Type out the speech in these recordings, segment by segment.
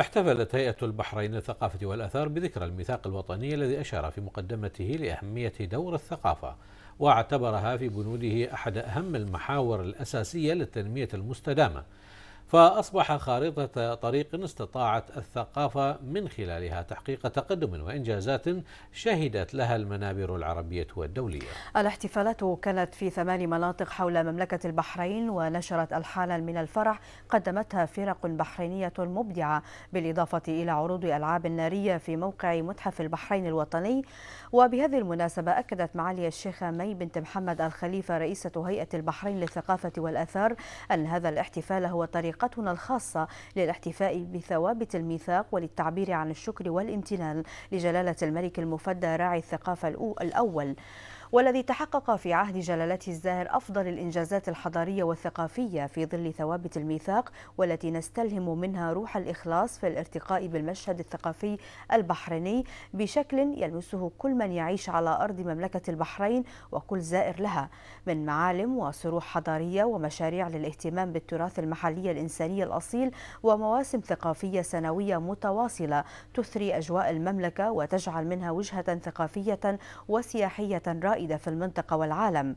احتفلت هيئة البحرين للثقافة والأثار بذكرى الميثاق الوطني الذي أشار في مقدمته لأهمية دور الثقافة واعتبرها في بنوده أحد أهم المحاور الأساسية للتنمية المستدامة فأصبح خارطة طريق استطاعت الثقافة من خلالها تحقيق تقدم وإنجازات شهدت لها المنابر العربية والدولية الاحتفالات كانت في ثمان مناطق حول مملكة البحرين ونشرت الحالة من الفرح قدمتها فرق بحرينية مبدعة بالإضافة إلى عروض ألعاب نارية في موقع متحف البحرين الوطني وبهذه المناسبة أكدت معالي الشيخة مي بنت محمد الخليفة رئيسة هيئة البحرين للثقافة والأثار أن هذا الاحتفال هو طريق طريقتنا الخاصة للاحتفاء بثوابت الميثاق وللتعبير عن الشكر والامتنان لجلالة الملك المفدى راعي الثقافة الأول والذي تحقق في عهد جلالته الزاهر أفضل الإنجازات الحضارية والثقافية في ظل ثوابت الميثاق والتي نستلهم منها روح الإخلاص في الارتقاء بالمشهد الثقافي البحريني بشكل يلمسه كل من يعيش على أرض مملكة البحرين وكل زائر لها من معالم وصروح حضارية ومشاريع للاهتمام بالتراث المحلي الإنساني الأصيل ومواسم ثقافية سنوية متواصلة تثري أجواء المملكة وتجعل منها وجهة ثقافية وسياحية رائعة الرائدة في المنطقة والعالم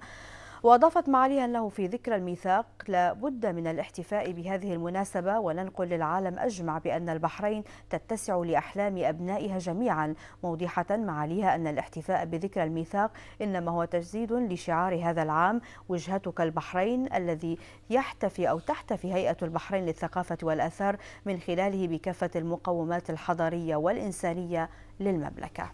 وأضافت معاليها أنه في ذكرى الميثاق لا بد من الاحتفاء بهذه المناسبة وننقل للعالم أجمع بأن البحرين تتسع لأحلام أبنائها جميعا موضحة معاليها أن الاحتفاء بذكرى الميثاق إنما هو تجديد لشعار هذا العام وجهتك البحرين الذي يحتفي أو تحتفي هيئة البحرين للثقافة والأثار من خلاله بكافة المقومات الحضارية والإنسانية للمملكة.